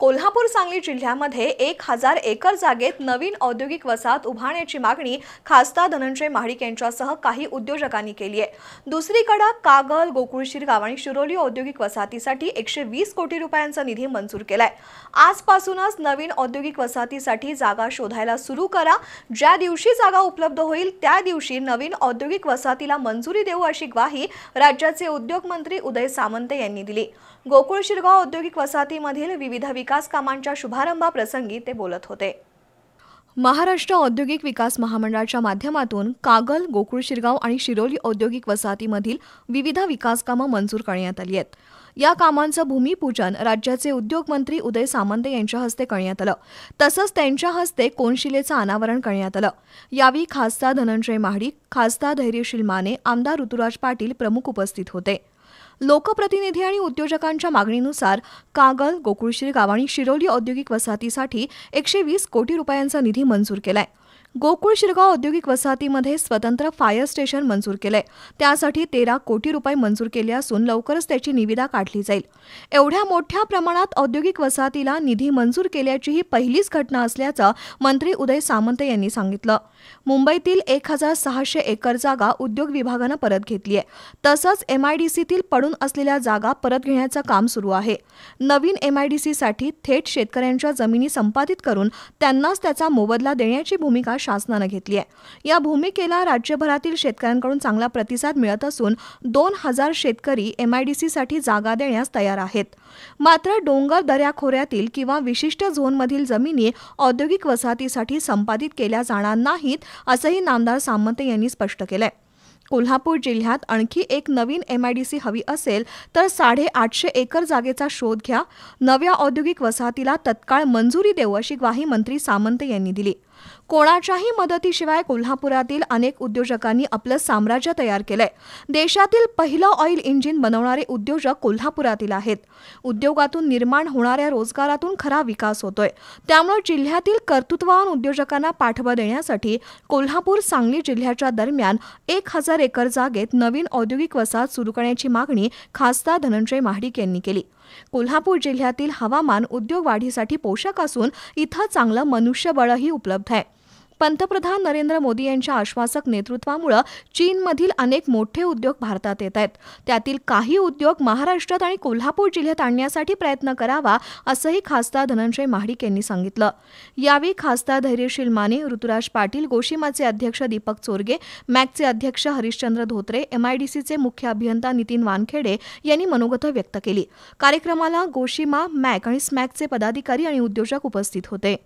कोल्हापूर सांगली जिल्ह्यामध्ये एक हजार एकर जागेत नवीन औद्योगिक वसाहत उभारण्याची मागणी खासदार धनंजय महाडिक यांच्यासह काही उद्योजकांनी केली आहे दुसरीकडे कागल गोकुळशीर गाव आणि शिरोली औद्योगिक वसाहतीसाठी एकशे वीस कोटी रुपयांचा निधी मंजूर केलाय आजपासूनच नवीन औद्योगिक वसाहतीसाठी जागा शोधायला सुरू करा ज्या दिवशी जागा उपलब्ध होईल त्या दिवशी नवीन औद्योगिक वसाहतीला मंजुरी देऊ अशी ग्वाही राज्याचे उद्योग मंत्री उदय सामंत यांनी दिली गोकुळ औद्योगिक वसाहतीमधील विविध विकास कामांच्या शुभारंभाप्रसंगी ते बोलत होते महाराष्ट्र औद्योगिक विकास महामंडळाच्या माध्यमातून कागल गोकुळ शिरगाव आणि शिरोली औद्योगिक वसाहतीमधील विविध विकास कामं मंजूर करण्यात आली आहेत या कामांचं भूमिपूजन राज्याचे उद्योगमंत्री उदय सामंत यांच्या हस्ते करण्यात आलं तसंच त्यांच्या हस्ते कोनशिलेचं अनावरण करण्यात आलं यावेळी खासदार धनंजय महाडिक खासदार धैर्यशील माने आमदार ऋतुराज पाटील प्रमुख उपस्थित होते लोकप्रतिनिधी आणि उद्योजकांच्या मागणीनुसार कागल गोकुळश्री गाव आणि शिरोली औद्योगिक वसाहतीसाठी एकशे वीस कोटी रुपयांचा निधी मंजूर केलाय गोकुळ शिरगाव औद्योगिक वसाहतीमध्ये स्वतंत्र फायर स्टेशन मंजूर केलंय त्यासाठी तेरा कोटी रुपये मंजूर केले असून लवकरच त्याची निविदा काढली जाईल एवढ्या मोठ्या प्रमाणात औद्योगिक वसाहतीला निधी मंजूर केल्याची ही पहिलीच घटना असल्याचं मंत्री उदय सामंत यांनी सांगितलं मुंबईतील एक हजार सहाशे एकर जागा उद्योग विभागानं परत घेतली आहे तसंच एमआयडीसीतील पडून असलेल्या जागा परत घेण्याचं काम सुरू आहे नवीन एमआयडीसीसाठी थेट शेतकऱ्यांच्या जमिनी संपादित करून त्यांनाच त्याचा मोबदला देण्याची भूमिका शासनानं घेतली आहे या भूमिकेला राज्यभरातील शेतकऱ्यांकडून चांगला प्रतिसाद मिळत असून दोन हजार शेतकरी साठी जागा देण्यास तयार आहेत मात्र डोंगर दऱ्याखोऱ्यातील किंवा विशिष्ट झोनमधील जमिनी औद्योगिक वसाहतीसाठी संपादित केल्या जाणार नाहीत असंही नामदार सामंत यांनी स्पष्ट केलंय कोल्हापूर जिल्ह्यात आणखी एक नवीन एमआयडीसी हवी असेल तर आठशे एकर जागेचा शोध घ्या नव्या औद्योगिक वसाहतीला तत्काळ मंजुरी देऊ अशी ग्वाही मंत्री सामंत यांनी दिली कोणाच्याही मदतीशिवाय कोल्हापुरातील अनेक उद्योजकांनी आपलं साम्राज्य तयार केलंय देशातील पहिलं ऑइल इंजिन बनवणारे उद्योजक कोल्हापुरातील आहेत उद्योगातून निर्माण होणाऱ्या रोजगारातून खरा विकास होतोय त्यामुळे जिल्ह्यातील कर्तृत्ववान उद्योजकांना पाठबळ देण्यासाठी कोल्हापूर सांगली जिल्ह्याच्या दरम्यान एक हजार एकर जागेत नवीन औद्योगिक वसाहत सुरू करण्याची मागणी खासदार धनंजय महाडिक यांनी केली कोल्हापूर जिल्ह्यातील हवामान उद्योग वाढीसाठी पोषक असून इथं चांगलं मनुष्यबळही उपलब्ध आहे पंतप्रधान नरेंद्र मोदी यांच्या आश्वासक नेतृत्वामुळे चीनमधील अनेक मोठे उद्योग भारतात येत आहेत त्यातील काही उद्योग महाराष्ट्रात आणि कोल्हापूर जिल्ह्यात आणण्यासाठी प्रयत्न करावा असंही खासदार धनंजय महाडिक यांनी सांगितलं यावेळी खासदार धैर्यशील माने ऋतुराज पाटील गोशिमाचे अध्यक्ष दीपक चोरगे मॅकचे अध्यक्ष हरिश्चंद्र धोत्रे एमआयडीसीचे मुख्य अभियंता नितीन वानखेडे यांनी मनोगत व्यक्त केली कार्यक्रमाला गोशिमा मॅक आणि स्मॅकचे पदाधिकारी आणि उद्योजक उपस्थित होते